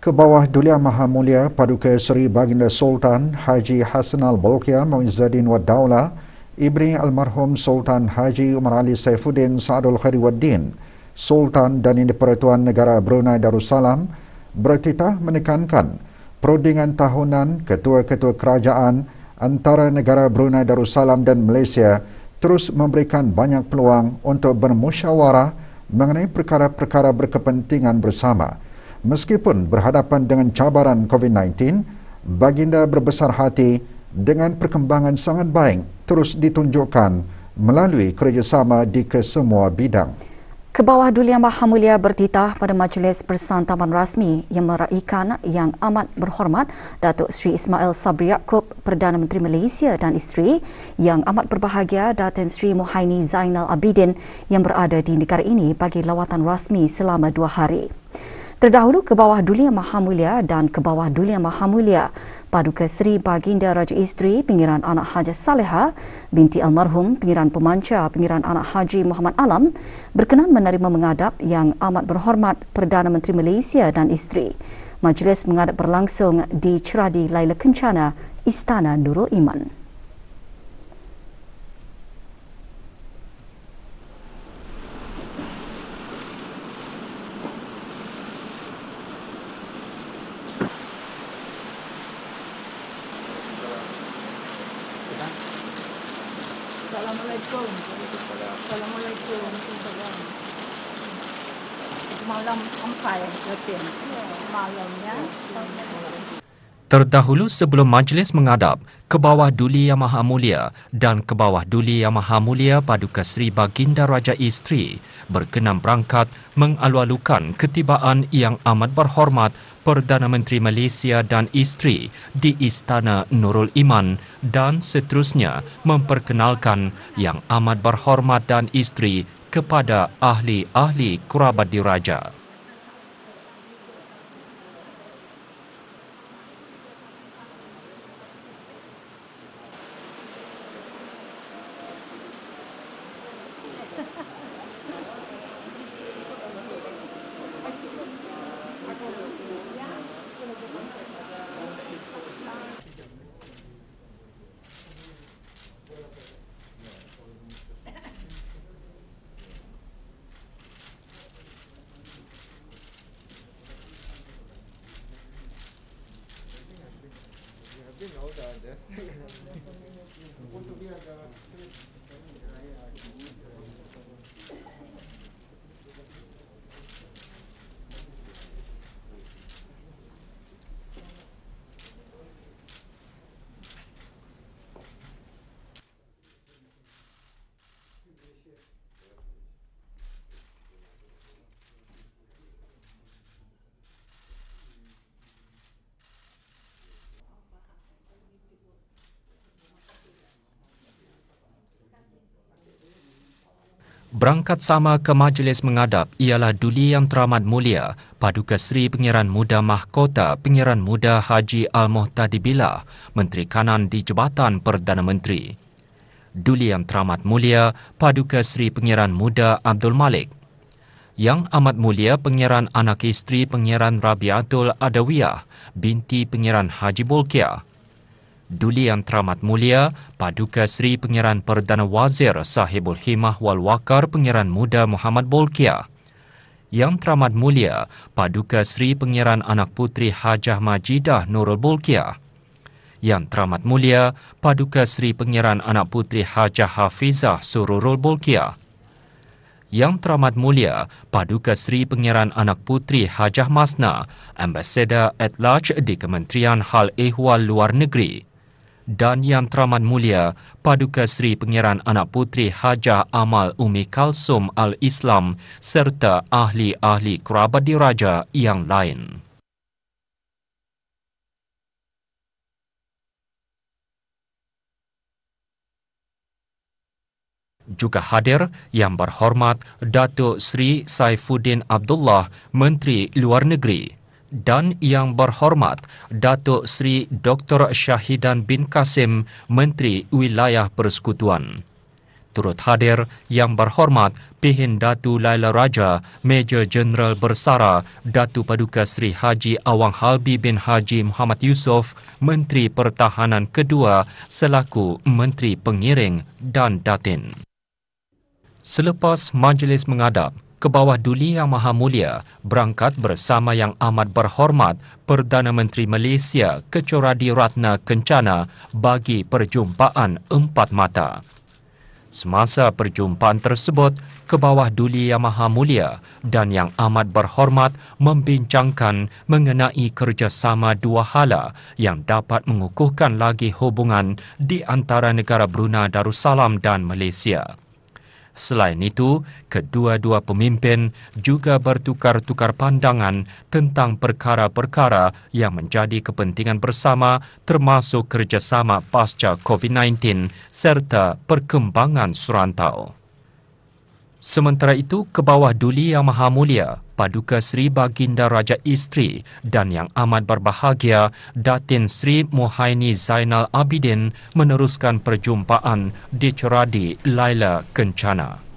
Ke bawah Dulia Maha Mulia Paduka Seri Baginda Sultan Haji Hasanal Bolkia Muizzuddin Wad Daula, Ibni Almarhum Sultan Haji Umar Ali Saifuddin Saadul Khairi Waddin, Sultan dan Indi Pertuan Negara Brunei Darussalam, bertitah menekankan perundingan tahunan ketua-ketua kerajaan antara negara Brunei Darussalam dan Malaysia terus memberikan banyak peluang untuk bermusyawarah mengenai perkara-perkara berkepentingan bersama. Meskipun berhadapan dengan cabaran COVID-19, baginda berbesar hati dengan perkembangan sangat baik terus ditunjukkan melalui kerjasama di kesemua bidang. Kebawah Duli Yang Maha Mulia bertitah pada majlis Persan Rasmi yang meraihkan yang amat berhormat Datuk Sri Ismail Sabri Yaakob, Perdana Menteri Malaysia dan isteri yang amat berbahagia Datuk Sri Muhaini Zainal Abidin yang berada di negara ini bagi lawatan rasmi selama dua hari. Terdahulu ke bawah duli Yang Maha Mulia dan ke bawah duli Yang Maha Mulia, Paduka Seri Baginda Raja Isteri Pengiran Anak Haji Saleha binti almarhum Pengiran Pemanca Pengiran Anak Haji Muhammad Alam berkenan menerima mengadap yang amat berhormat Perdana Menteri Malaysia dan isteri. Majlis mengadap berlangsung di Ceradi Laila Kencana, Istana Nurul Iman. Terdahulu sebelum majlis mengadap, Kebawah Duli Yang Maha Mulia dan Kebawah Duli Yang Maha Mulia Paduka Sri Baginda Raja Isteri berkenan berangkat mengalualukan ketibaan yang amat berhormat Perdana Menteri Malaysia dan Isteri di Istana Nurul Iman dan seterusnya memperkenalkan yang amat berhormat dan Isteri kepada ahli-ahli kerabat diraja. です。berangkat sama ke majlis mengadap ialah Duli Yang Teramat Mulia, Paduka Seri Pengiran Muda Mahkota Pengiran Muda Haji Al-Muhtadi Billah, Menteri Kanan di Jabatan Perdana Menteri. Duli Yang Teramat Mulia, Paduka Seri Pengiran Muda Abdul Malik. Yang Amat Mulia Pengiran Anak Isteri Pengiran Rabiatul Adawiyah, binti Pengiran Haji Bulkiah. Duli Yang Teramat Mulia, Paduka Sri Pengiran Perdana Wazir Sahibul Himah Wal Wakar Pengiran Muda Muhammad Bolkia. Yang Teramat Mulia, Paduka Sri Pengiran Anak Putri Hajah Majidah Nurul Bolkia. Yang Teramat Mulia, Paduka Sri Pengiran Anak Putri Hajah Hafizah Sururul Bolkia. Yang Teramat Mulia, Paduka Sri Pengiran Anak Putri Hajah Masna, Ambassador at Large di Kementerian Hal Ehwal Luar Negeri dan Yang Teramat Mulia Paduka Seri Pengiran Anak Putri Hajah Amal Umi Kalsum Al-Islam serta ahli-ahli kerabat diraja yang lain. juga hadir yang berhormat Datuk Seri Saifuddin Abdullah Menteri Luar Negeri dan yang berhormat Datuk Seri Dr. Syahidan bin Kasim, Menteri Wilayah Persekutuan. Turut hadir yang berhormat Pihin Datu Laila Raja, Major General Bersara, Datu Paduka Seri Haji Awang Halbi bin Haji Muhammad Yusof, Menteri Pertahanan Kedua selaku Menteri Pengiring dan Datin. Selepas majlis mengadap, ke bawah Duli Yang Maha Mulia berangkat bersama yang amat berhormat Perdana Menteri Malaysia Kecoradi Ratna Kencana bagi perjumpaan empat mata. Semasa perjumpaan tersebut, ke bawah Duli Yang Maha Mulia dan yang amat berhormat membincangkan mengenai kerjasama dua hala yang dapat mengukuhkan lagi hubungan di antara negara Brunei Darussalam dan Malaysia. Selain itu, kedua-dua pemimpin juga bertukar-tukar pandangan tentang perkara-perkara yang menjadi kepentingan bersama termasuk kerjasama pasca COVID-19 serta perkembangan surantau. Sementara itu, ke bawah Duli Yang Maha Mulia, Paduka Sri Baginda Raja Isteri dan yang amat berbahagia, Datin Sri Muhaini Zainal Abidin meneruskan perjumpaan di Ceradi Laila Kencana.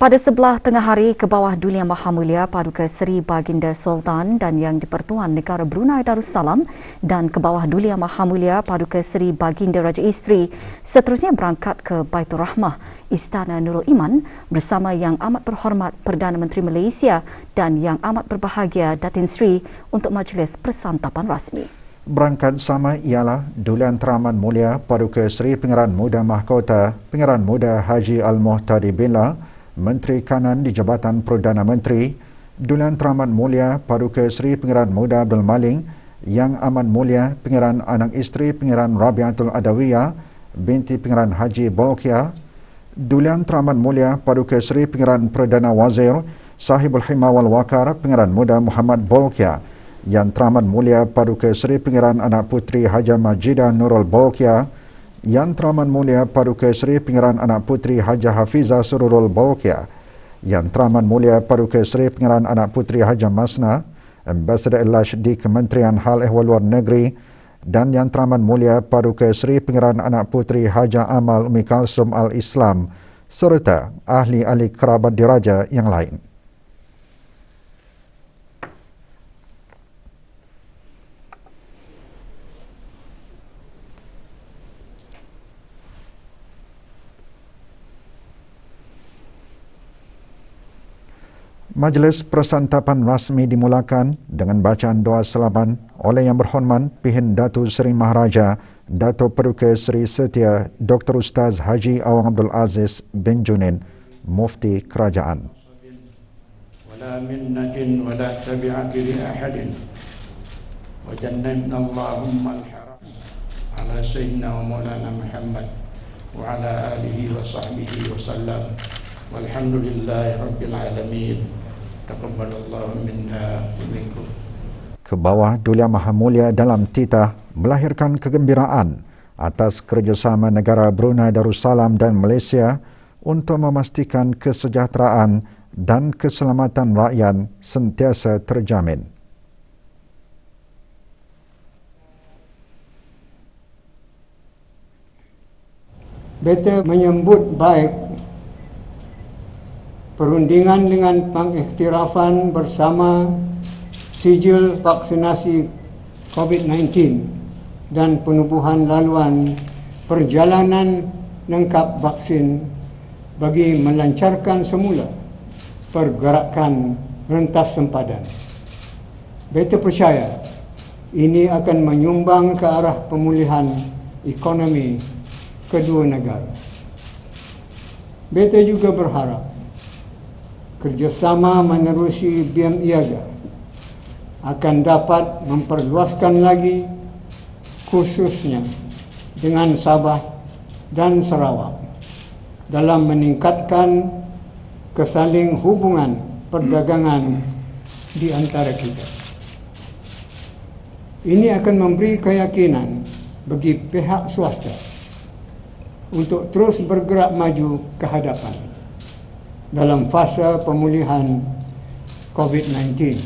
Pada sebelah tengah hari ke bawah Dulia Maha Mulia Paduka Seri Baginda Sultan dan Yang Dipertuan Negara Brunei Darussalam dan ke bawah Dulia Maha Mulia Paduka Seri Baginda Raja Isteri seterusnya berangkat ke Baitul Rahmah Istana Nurul Iman bersama Yang Amat Berhormat Perdana Menteri Malaysia dan Yang Amat Berbahagia Datin Sri untuk majlis persantapan rasmi. Berangkat sama ialah Dulian Teraman Mulia Paduka Seri Pengeran Muda Mahkota Pengeran Muda Haji Al-Muhtadi Binlah Menteri Kanan di Jabatan Perdana Menteri, Dulan Teramat Mulia Paduka Seri Pengeran Muda Abdul Maling, Yang Amat Mulia Pengeran Anak Isteri Pengeran Rabiatul Adawiyah binti Pengeran Haji Bokia, Dulian Teramat Mulia Paduka Seri Pengeran Perdana Wazir Sahibul Himawal Wakar Pengeran Muda Muhammad Bolkia Yang Teramat Mulia Paduka Seri Pengeran Anak Putri Haja Majidah Nurul Bolkia yang Teraman Mulia Paduka Seri Pengeran Anak Puteri Haja Hafiza Sururul Balkia, Yang Teraman Mulia Paduka Seri Pengeran Anak Puteri Haja Masna, Ambassador Elash di Kementerian Hal Ehwal Luar Negeri, dan Yang Teraman Mulia Paduka Seri Pengeran Anak Puteri Haja Amal Umi Kalsum Al-Islam, serta ahli-ahli kerabat diraja yang lain. Majlis persantapan rasmi dimulakan dengan bacaan doa selaban oleh yang berhormat Pihin Datu Seri Maharaja, Datu Peruke Seri Setia, Dr. Ustaz Haji Awang Abdul Aziz bin Junin, Mufti Kerajaan. ولا منة ولا تبعة لأحد وجنبنا اللهم الحرام على سيدنا ومولانا محمد وعلى آله وصحبه وسلم والحمد لله رب العالمين ke bawah Dulia Maha Mulia dalam titah melahirkan kegembiraan atas kerjasama negara Brunei Darussalam dan Malaysia untuk memastikan kesejahteraan dan keselamatan rakyat sentiasa terjamin. Beta menyambut baik perundingan dengan pengiktirafan bersama sijil vaksinasi COVID-19 dan penubuhan laluan perjalanan lengkap vaksin bagi melancarkan semula pergerakan rentas sempadan. Beta percaya ini akan menyumbang ke arah pemulihan ekonomi kedua negara. Beta juga berharap kerjasama menerusi BM Iaga akan dapat memperluaskan lagi khususnya dengan Sabah dan Sarawak dalam meningkatkan kesaling hubungan perdagangan di antara kita. Ini akan memberi keyakinan bagi pihak swasta untuk terus bergerak maju ke hadapan dalam fasa pemulihan COVID-19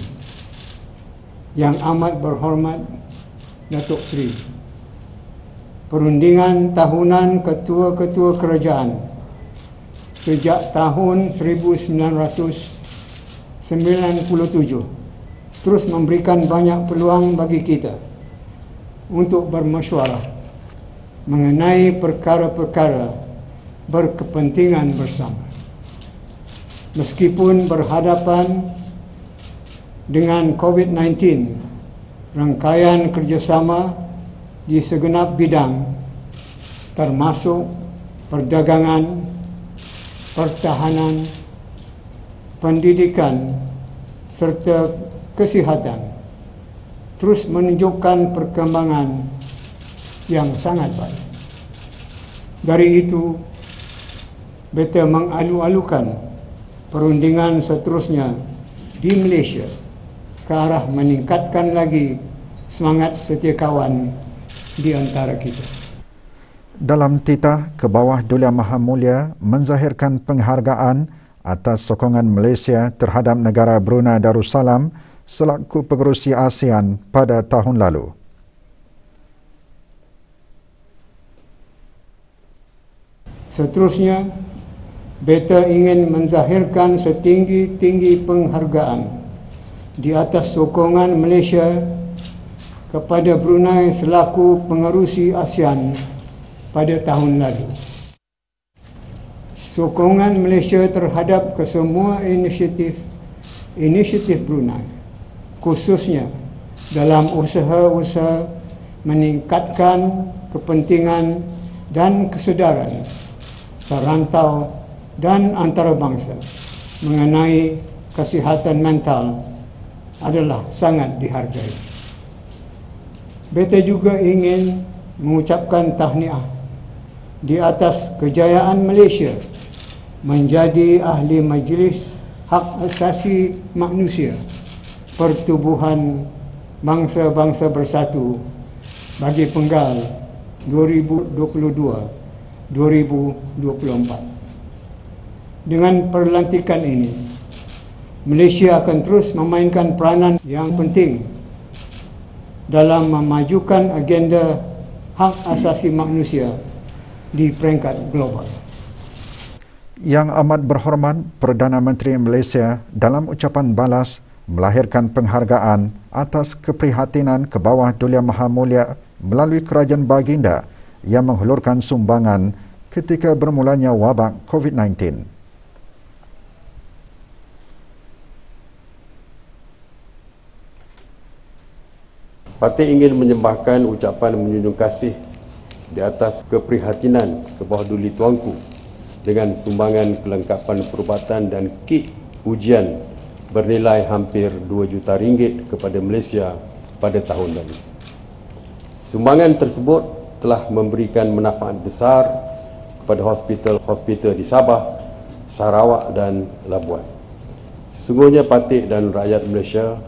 yang amat berhormat Datuk Seri perundingan tahunan ketua-ketua kerajaan sejak tahun 1997 terus memberikan banyak peluang bagi kita untuk bermesyuarat mengenai perkara-perkara berkepentingan bersama meskipun berhadapan dengan COVID-19 rangkaian kerjasama di segenap bidang termasuk perdagangan, pertahanan, pendidikan serta kesihatan terus menunjukkan perkembangan yang sangat baik. Dari itu, beta mengalu-alukan perundingan seterusnya di Malaysia ke arah meningkatkan lagi semangat setia kawan di antara kita. Dalam titah ke bawah Dulia Maha Mulia menzahirkan penghargaan atas sokongan Malaysia terhadap negara Brunei Darussalam selaku pengerusi ASEAN pada tahun lalu. Seterusnya, Beta ingin menzahirkan setinggi-tinggi penghargaan di atas sokongan Malaysia kepada Brunei selaku pengerusi ASEAN pada tahun lalu. Sokongan Malaysia terhadap kesemua inisiatif inisiatif Brunei khususnya dalam usaha-usaha meningkatkan kepentingan dan kesedaran serantau dan antarabangsa mengenai kesihatan mental adalah sangat dihargai. Beta juga ingin mengucapkan tahniah di atas kejayaan Malaysia menjadi ahli majlis hak asasi manusia pertubuhan bangsa-bangsa bersatu bagi penggal 2022 2024 dengan perlantikan ini, Malaysia akan terus memainkan peranan yang penting dalam memajukan agenda hak asasi manusia di peringkat global. Yang amat berhormat Perdana Menteri Malaysia dalam ucapan balas melahirkan penghargaan atas keprihatinan ke bawah Dulia Maha Mulia melalui Kerajaan Baginda yang menghulurkan sumbangan ketika bermulanya wabak COVID-19. Patik ingin menyembahkan ucapan menyunjung kasih di atas keprihatinan kebawah duli tuanku dengan sumbangan kelengkapan perubatan dan kit ujian bernilai hampir 2 juta ringgit kepada Malaysia pada tahun lalu. Sumbangan tersebut telah memberikan manfaat besar kepada hospital-hospital di Sabah, Sarawak dan Labuan. Sesungguhnya Patik dan rakyat Malaysia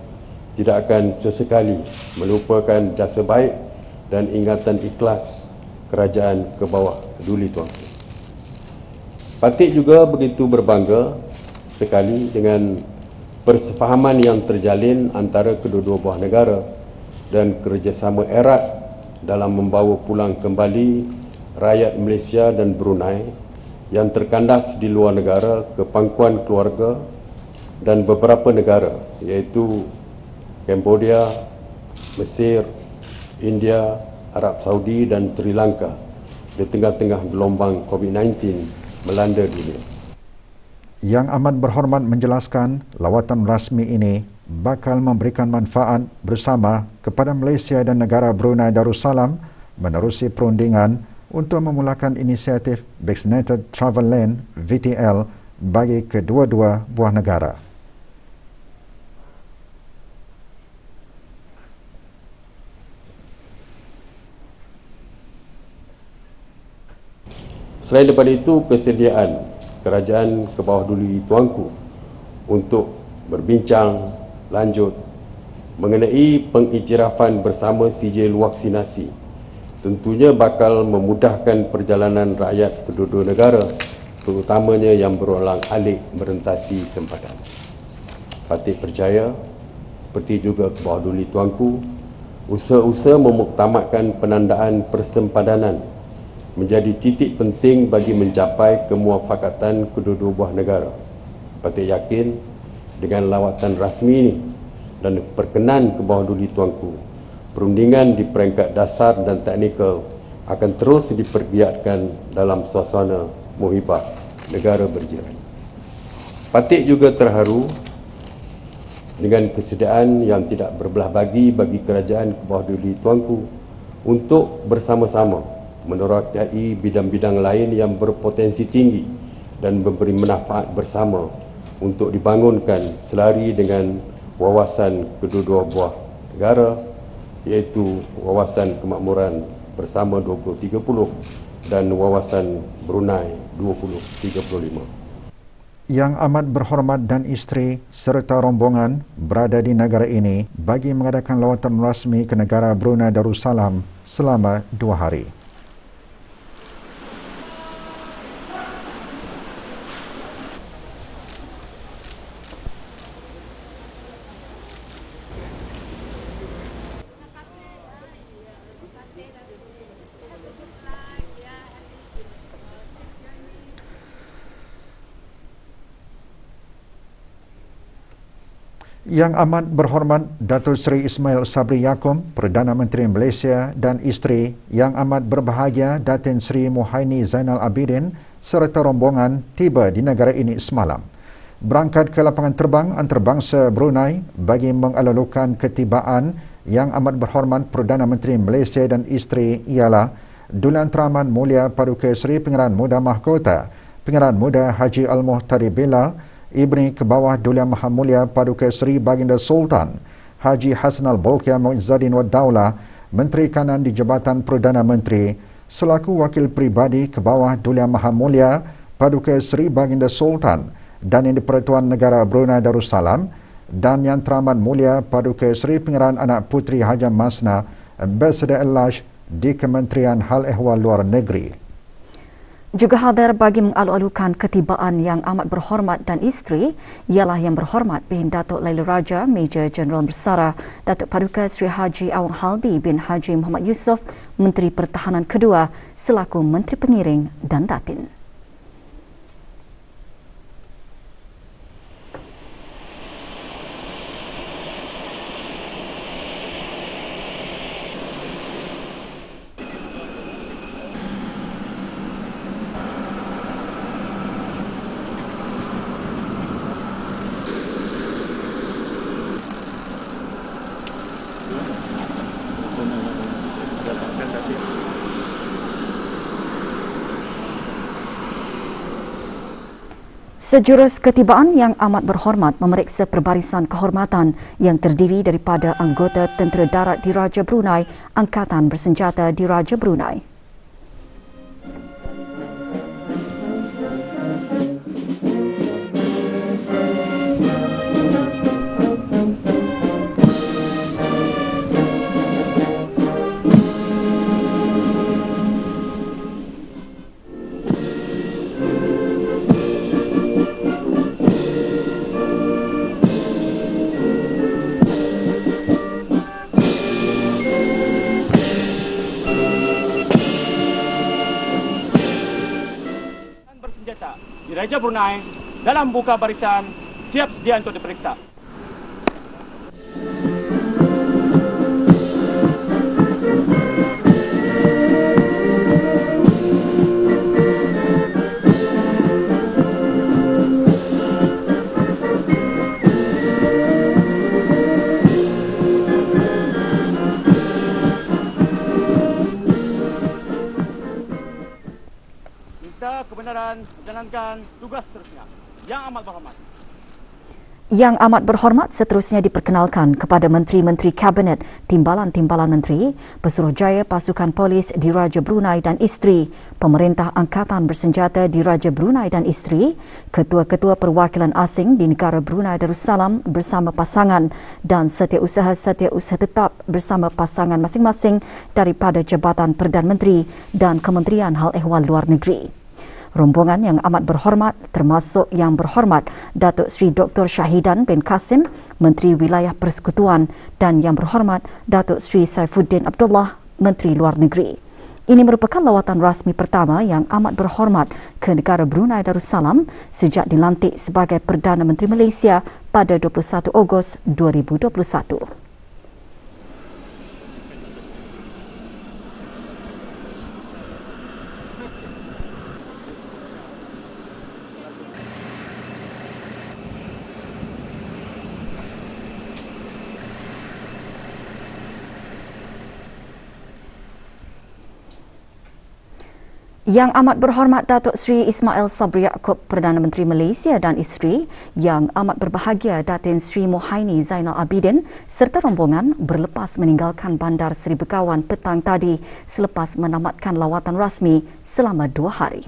tidak akan sesekali melupakan jasa baik dan ingatan ikhlas kerajaan ke bawah Duli Tuan. Patik juga begitu berbangga sekali dengan persefahaman yang terjalin antara kedua-dua buah negara dan kerjasama erat dalam membawa pulang kembali rakyat Malaysia dan Brunei yang terkandas di luar negara ke pangkuan keluarga dan beberapa negara iaitu Cambodia, Mesir, India, Arab Saudi dan Sri Lanka di tengah-tengah gelombang COVID-19 melanda dunia. Yang amat berhormat menjelaskan lawatan rasmi ini bakal memberikan manfaat bersama kepada Malaysia dan negara Brunei Darussalam menerusi perundingan untuk memulakan inisiatif Vaccinated Travel Lane VTL bagi kedua-dua buah negara. Selain daripada itu, kesediaan kerajaan ke bawah duli tuanku untuk berbincang lanjut mengenai pengiktirafan bersama sijil vaksinasi tentunya bakal memudahkan perjalanan rakyat penduduk negara terutamanya yang berulang alik merentasi sempadan. Patik percaya, seperti juga ke bawah duli tuanku, usaha-usaha memuktamadkan penandaan persempadanan menjadi titik penting bagi mencapai kemuafakatan kedua-dua buah negara. Patik yakin dengan lawatan rasmi ini dan perkenan ke bawah duli tuanku, perundingan di peringkat dasar dan teknikal akan terus dipergiatkan dalam suasana muhibah negara berjiran. Patik juga terharu dengan kesediaan yang tidak berbelah bagi bagi kerajaan ke duli tuanku untuk bersama-sama menerajai bidang-bidang lain yang berpotensi tinggi dan memberi manfaat bersama untuk dibangunkan selari dengan wawasan kedua-dua buah negara iaitu wawasan kemakmuran bersama 2030 dan wawasan Brunei 2035. Yang amat berhormat dan isteri serta rombongan berada di negara ini bagi mengadakan lawatan rasmi ke negara Brunei Darussalam selama dua hari. Yang amat berhormat Datuk Seri Ismail Sabri Yaakob, Perdana Menteri Malaysia dan isteri yang amat berbahagia Datin Seri Muhaini Zainal Abidin serta rombongan tiba di negara ini semalam. Berangkat ke lapangan terbang antarabangsa Brunei bagi mengelulukan ketibaan yang amat berhormat Perdana Menteri Malaysia dan isteri ialah Dulan Teraman Mulia Paduka Seri Pengeran Muda Mahkota, Pengeran Muda Haji Al-Muhtari Bilal, Ibni ke bawah Dulia Maha Mulia Paduka Seri Baginda Sultan Haji Hasnal Bolkiah Mu'izzadin wa Daulah Menteri Kanan di Jabatan Perdana Menteri selaku wakil pribadi ke bawah Dulia Maha Mulia Paduka Seri Baginda Sultan dan yang di-Pertuan Negara Brunei Darussalam dan yang teramat mulia Paduka Seri Pengeran Anak Puteri Hajam Masna Ambassador Elash di Kementerian Hal Ehwal Luar Negeri juga hadir bagi mengalu-alukan ketibaan yang amat berhormat dan isteri ialah yang berhormat bin Datuk Laila Raja Major General Bersara Datuk Paduka Sri Haji Awang Halbi bin Haji Muhammad Yusof Menteri Pertahanan Kedua selaku Menteri Pengiring dan Datin. Sejurus ketibaan yang amat berhormat memeriksa perbarisan kehormatan yang terdiri daripada anggota tentera darat di Raja Brunei Angkatan Bersenjata di Raja Brunei. Raja Brunei dalam buka barisan siap sedia untuk diperiksa. kebenaran menjalankan tugas seterusnya. Yang amat berhormat. Yang amat berhormat seterusnya diperkenalkan kepada menteri-menteri kabinet, timbalan-timbalan menteri, pesuruhjaya pasukan polis di Raja Brunei dan isteri, pemerintah angkatan bersenjata di Raja Brunei dan isteri, ketua-ketua perwakilan asing di negara Brunei Darussalam bersama pasangan dan setiausaha-setiausaha tetap bersama pasangan masing-masing daripada jabatan Perdana Menteri dan Kementerian Hal Ehwal Luar Negeri. Rombongan yang amat berhormat termasuk yang berhormat Datuk Seri Dr. Syahidan bin Kasim, Menteri Wilayah Persekutuan dan yang berhormat Datuk Seri Saifuddin Abdullah, Menteri Luar Negeri. Ini merupakan lawatan rasmi pertama yang amat berhormat ke negara Brunei Darussalam sejak dilantik sebagai Perdana Menteri Malaysia pada 21 Ogos 2021. Yang amat berhormat Datuk Seri Ismail Sabri Yaakob Perdana Menteri Malaysia dan isteri yang amat berbahagia Datin Seri Mohaini Zainal Abidin serta rombongan berlepas meninggalkan Bandar Seri Begawan petang tadi selepas menamatkan lawatan rasmi selama dua hari.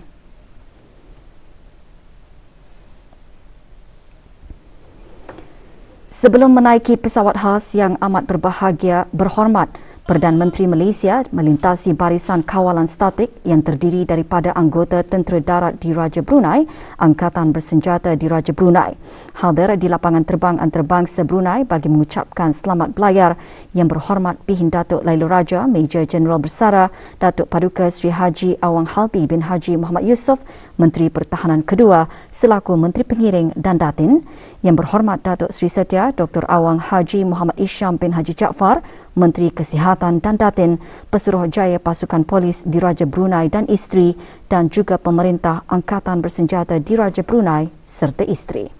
Sebelum menaiki pesawat khas yang amat berbahagia berhormat Perdana Menteri Malaysia melintasi barisan kawalan statik yang terdiri daripada anggota tentera darat di Raja Brunei, Angkatan Bersenjata di Raja Brunei. Hadir di lapangan terbang antarabangsa Brunei bagi mengucapkan selamat belayar yang berhormat pihin Datuk Lailu Raja, Major Jeneral Bersara, Datuk Paduka Sri Haji Awang Halbi bin Haji Muhammad Yusof, Menteri Pertahanan Kedua selaku Menteri Pengiring dan Datin, yang berhormat Datuk Sri Setia Dr. Awang Haji Muhammad Isyam bin Haji Jaafar, Menteri Kesihatan dan Datin, Pesuruh Jaya Pasukan Polis di Raja Brunei dan isteri dan juga pemerintah Angkatan Bersenjata di Raja Brunei serta isteri.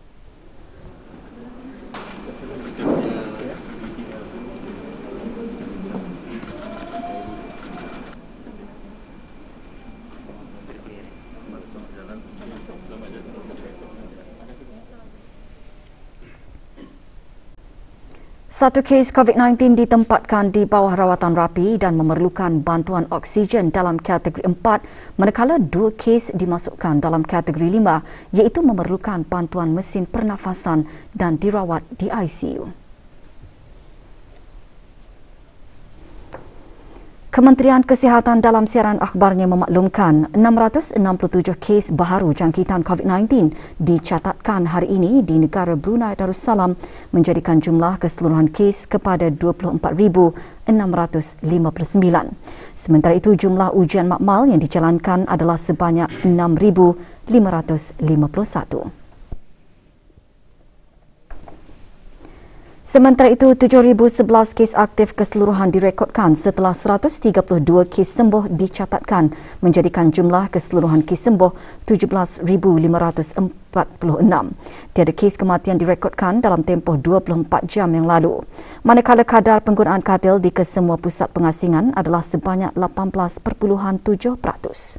Satu kes COVID-19 ditempatkan di bawah rawatan rapi dan memerlukan bantuan oksigen dalam kategori 4, manakala dua kes dimasukkan dalam kategori 5, iaitu memerlukan bantuan mesin pernafasan dan dirawat di ICU. Kementerian Kesihatan dalam siaran akhbarnya memaklumkan 667 kes baharu jangkitan COVID-19 dicatatkan hari ini di negara Brunei Darussalam menjadikan jumlah keseluruhan kes kepada 24,659. Sementara itu jumlah ujian makmal yang dijalankan adalah sebanyak 6,551. Sementara itu, 7,011 kes aktif keseluruhan direkodkan setelah 132 kes sembuh dicatatkan menjadikan jumlah keseluruhan kes sembuh 17,546. Tiada kes kematian direkodkan dalam tempoh 24 jam yang lalu. Manakala kadar penggunaan katil di kesemua pusat pengasingan adalah sebanyak 18.7%.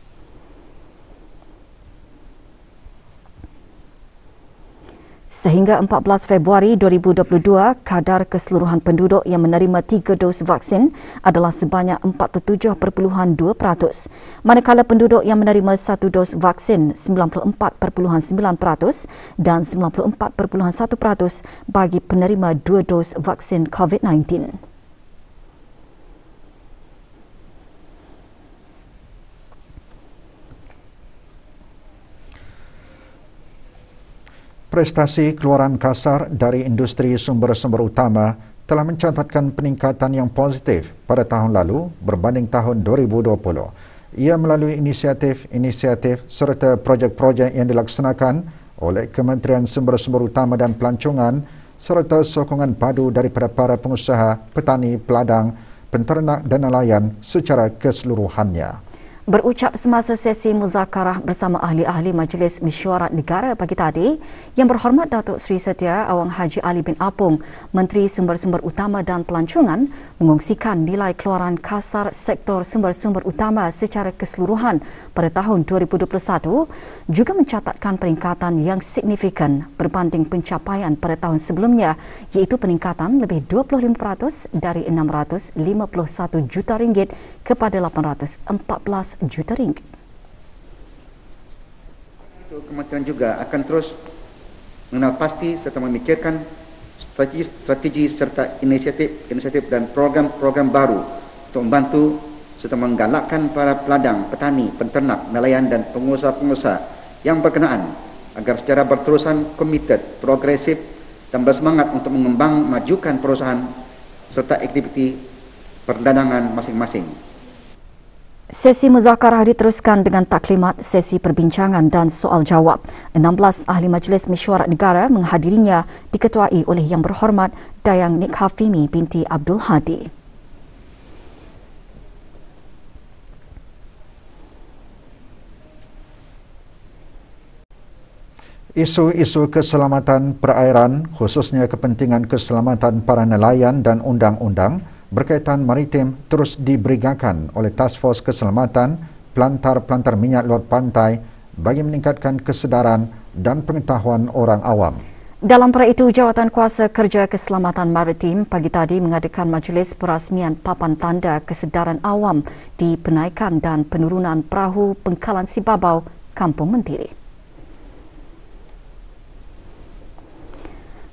Sehingga 14 Februari 2022, kadar keseluruhan penduduk yang menerima tiga dos vaksin adalah sebanyak 47.2%, manakala penduduk yang menerima satu dos vaksin 94.9% dan 94.1% bagi penerima dua dos vaksin COVID-19. Prestasi keluaran kasar dari industri sumber-sumber utama telah mencatatkan peningkatan yang positif pada tahun lalu berbanding tahun 2020. Ia melalui inisiatif-inisiatif serta projek-projek yang dilaksanakan oleh Kementerian Sumber-Sumber Utama dan Pelancongan serta sokongan padu daripada para pengusaha, petani, peladang, penternak dan nelayan secara keseluruhannya berucap semasa sesi muzakarah bersama ahli-ahli Majlis Mesyuarat Negara pagi tadi yang berhormat Datuk Seri Setia Awang Haji Ali bin Apung, Menteri Sumber-Sumber Utama dan Pelancongan mengongsikan nilai keluaran kasar sektor sumber-sumber utama secara keseluruhan pada tahun 2021 juga mencatatkan peningkatan yang signifikan berbanding pencapaian pada tahun sebelumnya iaitu peningkatan lebih 25% dari 651 juta ringgit kepada 814 Juta ringgit. kementerian juga akan terus mengenal pasti serta memikirkan strategi, strategi serta inisiatif, inisiatif dan program-program baru untuk membantu serta menggalakkan para peladang, petani, penternak, nelayan dan pengusaha-pengusaha yang berkenaan agar secara berterusan komited, progresif dan bersemangat untuk mengembang majukan perusahaan serta aktiviti perdagangan masing-masing. Sesi muzakarah diteruskan dengan taklimat sesi perbincangan dan soal jawab. 16 ahli majlis mesyuarat negara menghadirinya diketuai oleh yang berhormat Dayang Nik Hafimi binti Abdul Hadi. Isu-isu keselamatan perairan khususnya kepentingan keselamatan para nelayan dan undang-undang berkaitan maritim terus diberigakan oleh Task Force Keselamatan Pelantar-Pelantar Minyak Luar Pantai bagi meningkatkan kesedaran dan pengetahuan orang awam. Dalam pada itu, Jawatan Kuasa Kerja Keselamatan Maritim pagi tadi mengadakan majlis perasmian papan tanda kesedaran awam di penaikan dan penurunan perahu pengkalan Sibabau, Kampung Mentiri.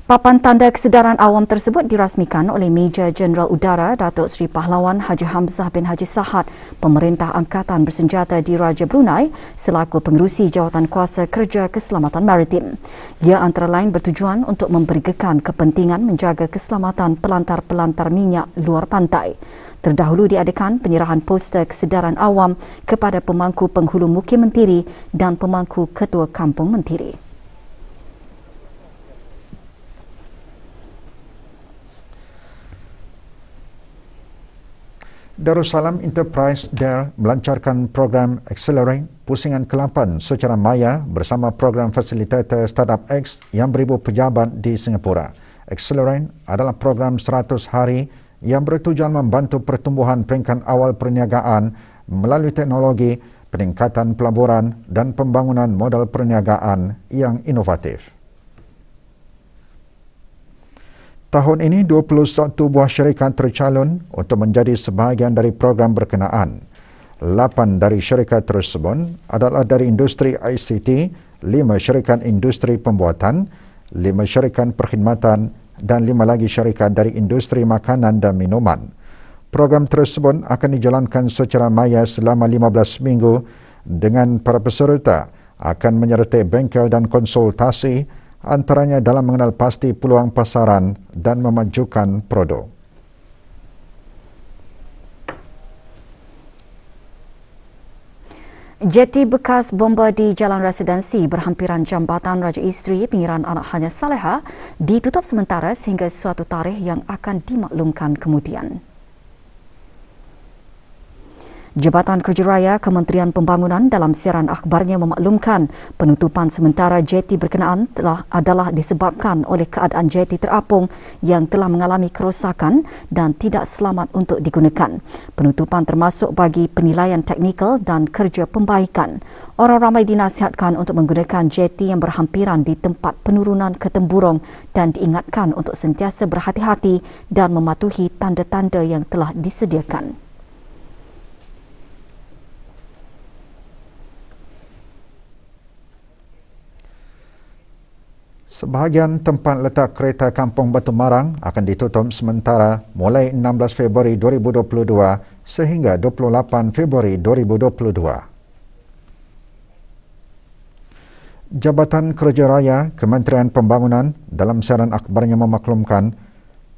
Papan tanda kesedaran awam tersebut dirasmikan oleh Meja Jeneral Udara Datuk Seri Pahlawan Haji Hamzah bin Haji Sahad, Pemerintah Angkatan Bersenjata di Raja Brunei selaku pengerusi jawatan kuasa kerja keselamatan maritim. Ia antara lain bertujuan untuk memperigakan kepentingan menjaga keselamatan pelantar-pelantar minyak luar pantai. Terdahulu diadakan penyerahan poster kesedaran awam kepada pemangku penghulu Mukim Mentiri dan pemangku Ketua Kampung Mentiri. Darussalam Enterprise Dare melancarkan program Accelerate Pusingan Kelapan secara maya bersama program Facilitator Startup X yang beribu pejabat di Singapura. Accelerate adalah program 100 hari yang bertujuan membantu pertumbuhan peringkat awal perniagaan melalui teknologi, peningkatan pelaburan dan pembangunan modal perniagaan yang inovatif. Tahun ini 21 buah syarikat tercalon untuk menjadi sebahagian dari program berkenaan. Lapan dari syarikat tersebut adalah dari industri ICT, lima syarikat industri pembuatan, lima syarikat perkhidmatan dan lima lagi syarikat dari industri makanan dan minuman. Program tersebut akan dijalankan secara maya selama 15 minggu dengan para peserta akan menyertai bengkel dan konsultasi antaranya dalam mengenal pasti peluang pasaran dan memajukan produk. Jeti bekas bomba di Jalan Residensi berhampiran Jambatan Raja Isteri Pinggiran Anak Hanya Saleha ditutup sementara sehingga suatu tarikh yang akan dimaklumkan kemudian. Jabatan Kerja Raya Kementerian Pembangunan dalam siaran akhbarnya memaklumkan penutupan sementara jeti berkenaan telah adalah disebabkan oleh keadaan jeti terapung yang telah mengalami kerosakan dan tidak selamat untuk digunakan. Penutupan termasuk bagi penilaian teknikal dan kerja pembaikan. Orang ramai dinasihatkan untuk menggunakan jeti yang berhampiran di tempat penurunan ketemburong dan diingatkan untuk sentiasa berhati-hati dan mematuhi tanda-tanda yang telah disediakan. Sebahagian tempat letak kereta Kampung Batu Marang akan ditutup sementara mulai 16 Februari 2022 sehingga 28 Februari 2022. Jabatan Kerja Raya Kementerian Pembangunan dalam siaran akhbarnya memaklumkan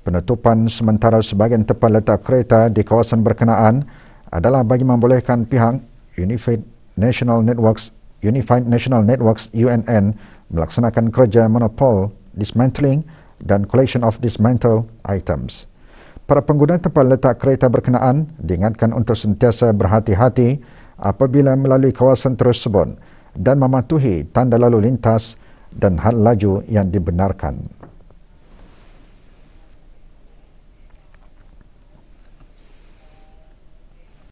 penutupan sementara sebahagian tempat letak kereta di kawasan berkenaan adalah bagi membolehkan pihak Unified National Networks Unified National Networks UNN melaksanakan kerja monopol dismantling dan collection of dismantled items. Para pengguna tempat letak kereta berkenaan diingatkan untuk sentiasa berhati-hati apabila melalui kawasan tersebut dan mematuhi tanda lalu lintas dan hal laju yang dibenarkan.